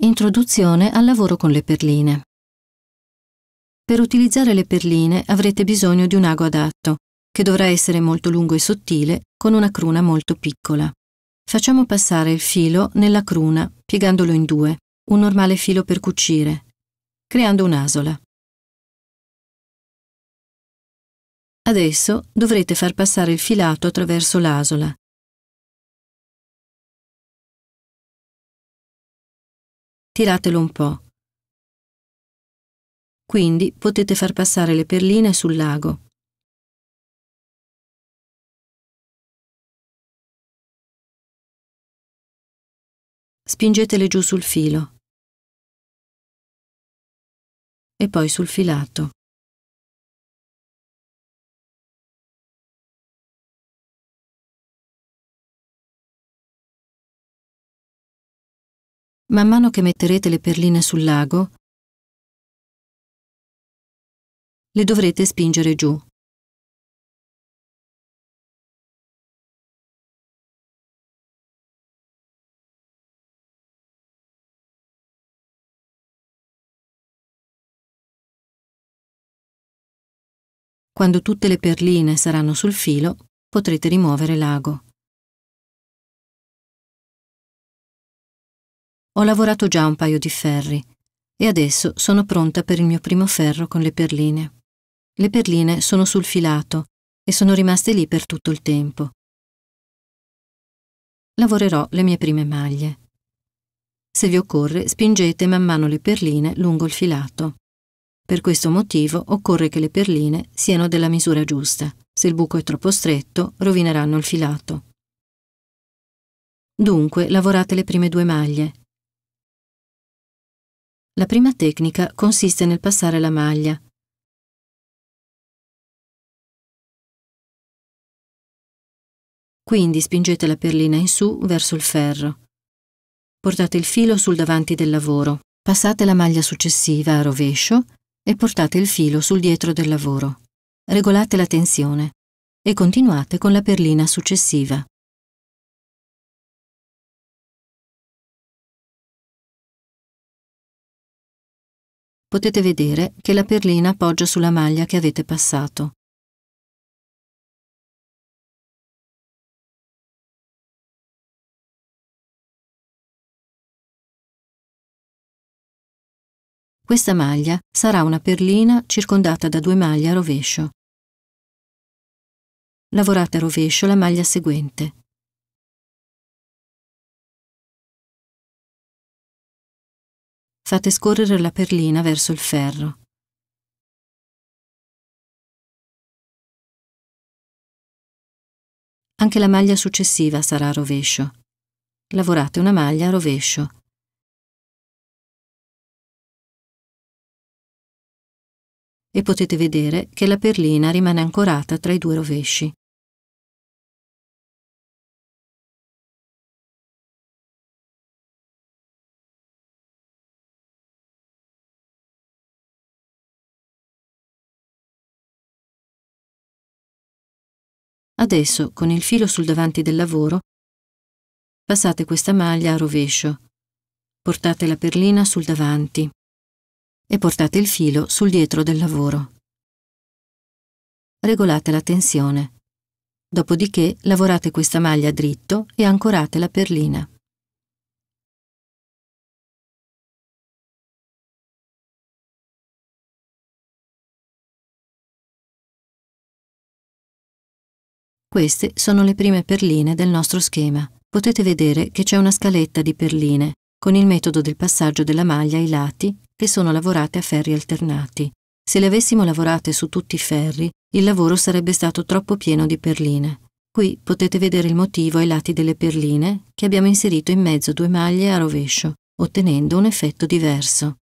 Introduzione al lavoro con le perline. Per utilizzare le perline avrete bisogno di un ago adatto, che dovrà essere molto lungo e sottile, con una cruna molto piccola. Facciamo passare il filo nella cruna, piegandolo in due, un normale filo per cucire, creando un'asola. Adesso dovrete far passare il filato attraverso l'asola, tiratelo un po'. Quindi potete far passare le perline sul lago. Spingetele giù sul filo e poi sul filato. Man mano che metterete le perline sul lago, le dovrete spingere giù. Quando tutte le perline saranno sul filo, potrete rimuovere l'ago. Ho lavorato già un paio di ferri e adesso sono pronta per il mio primo ferro con le perline. Le perline sono sul filato e sono rimaste lì per tutto il tempo. Lavorerò le mie prime maglie. Se vi occorre, spingete man mano le perline lungo il filato. Per questo motivo occorre che le perline siano della misura giusta. Se il buco è troppo stretto, rovineranno il filato. Dunque lavorate le prime due maglie la prima tecnica consiste nel passare la maglia. Quindi spingete la perlina in su verso il ferro. Portate il filo sul davanti del lavoro, passate la maglia successiva a rovescio e portate il filo sul dietro del lavoro. Regolate la tensione e continuate con la perlina successiva. potete vedere che la perlina appoggia sulla maglia che avete passato. Questa maglia sarà una perlina circondata da due maglie a rovescio. Lavorate a rovescio la maglia seguente. fate scorrere la perlina verso il ferro. Anche la maglia successiva sarà a rovescio. Lavorate una maglia a rovescio. E potete vedere che la perlina rimane ancorata tra i due rovesci. Adesso, con il filo sul davanti del lavoro, passate questa maglia a rovescio, portate la perlina sul davanti e portate il filo sul dietro del lavoro. Regolate la tensione. Dopodiché lavorate questa maglia dritto e ancorate la perlina. Queste sono le prime perline del nostro schema. Potete vedere che c'è una scaletta di perline, con il metodo del passaggio della maglia ai lati, che sono lavorate a ferri alternati. Se le avessimo lavorate su tutti i ferri, il lavoro sarebbe stato troppo pieno di perline. Qui potete vedere il motivo ai lati delle perline, che abbiamo inserito in mezzo due maglie a rovescio, ottenendo un effetto diverso.